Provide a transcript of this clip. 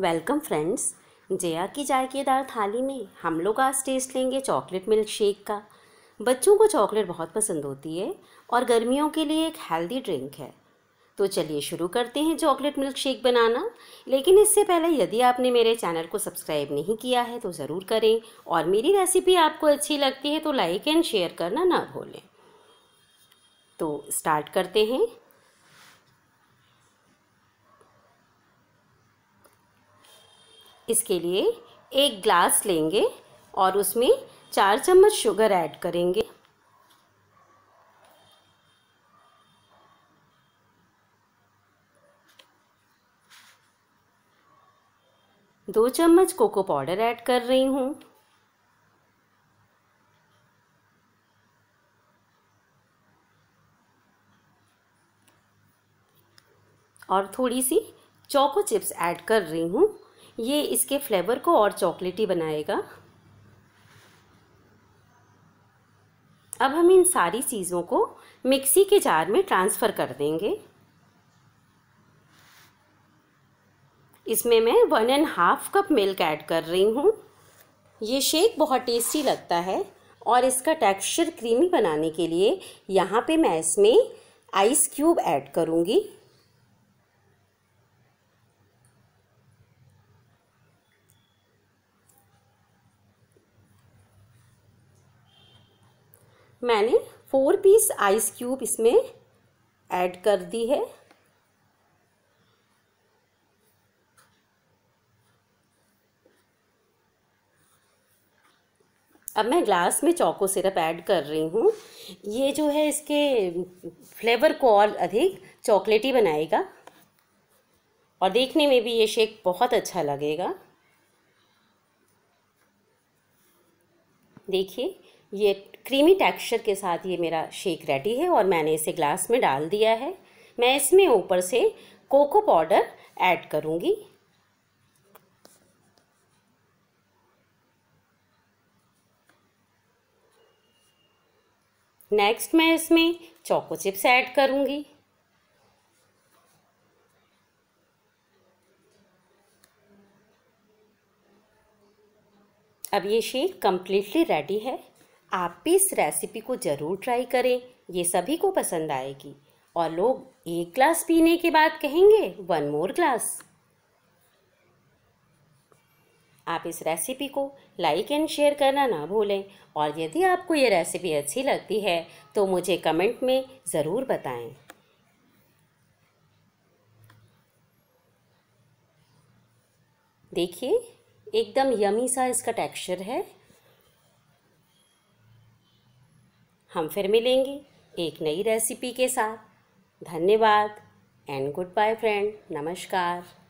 welcome friends Jaya की जायकेदार थाली में हम लोग आज टेस्ट लेंगे चॉकलेट मिल्क शेक का बच्चों को चॉकलेट बहुत पसंद होती है और गर्मियों के लिए एक हेल्दी ड्रिंक है तो चलिए शुरू करते हैं चॉकलेट मिल्क शेक बनाना लेकिन इससे पहले यदि आपने मेरे चैनल को सब्सक्राइब नहीं किया है तो ज़रूर करें और मेरी रेसिपी आपको अच्छी लगती है तो लाइक एंड शेयर करना ना भूलें तो स्टार्ट करते हैं इसके लिए एक ग्लास लेंगे और उसमें चार चम्मच शुगर ऐड करेंगे दो चम्मच कोको पाउडर ऐड कर रही हूँ और थोड़ी सी चोको चिप्स ऐड कर रही हूँ ये इसके फ्लेवर को और चॉकलेटी बनाएगा अब हम इन सारी चीज़ों को मिक्सी के जार में ट्रांसफ़र कर देंगे इसमें मैं one and half cup milk add कर रही हूँ ये शेक बहुत टेस्टी लगता है और इसका टेक्सचर क्रीमी बनाने के लिए यहाँ पे मैं इसमें आइस क्यूब ऐड करूँगी मैंने फोर पीस आइस क्यूब इसमें ऐड कर दी है अब मैं ग्लास में चौको सिरप ऐड कर रही हूँ ये जो है इसके फ्लेवर को और अधिक चॉकलेटी बनाएगा और देखने में भी ये शेक बहुत अच्छा लगेगा देखिए ये क्रीमी टेक्सचर के साथ ये मेरा शेक रेडी है और मैंने इसे ग्लास में डाल दिया है मैं इसमें ऊपर से कोको पाउडर ऐड करूँगी नेक्स्ट मैं इसमें चोको चिप्स ऐड करूंगी अब ये शेक कम्प्लीटली रेडी है आप भी इस रेसिपी को ज़रूर ट्राई करें ये सभी को पसंद आएगी और लोग एक ग्लास पीने के बाद कहेंगे वन मोर ग्लास आप इस रेसिपी को लाइक एंड शेयर करना ना भूलें और यदि आपको ये रेसिपी अच्छी लगती है तो मुझे कमेंट में ज़रूर बताएं देखिए एकदम यमी सा इसका टेक्सचर है हम फिर मिलेंगे एक नई रेसिपी के साथ धन्यवाद एंड गुड बाय फ्रेंड नमस्कार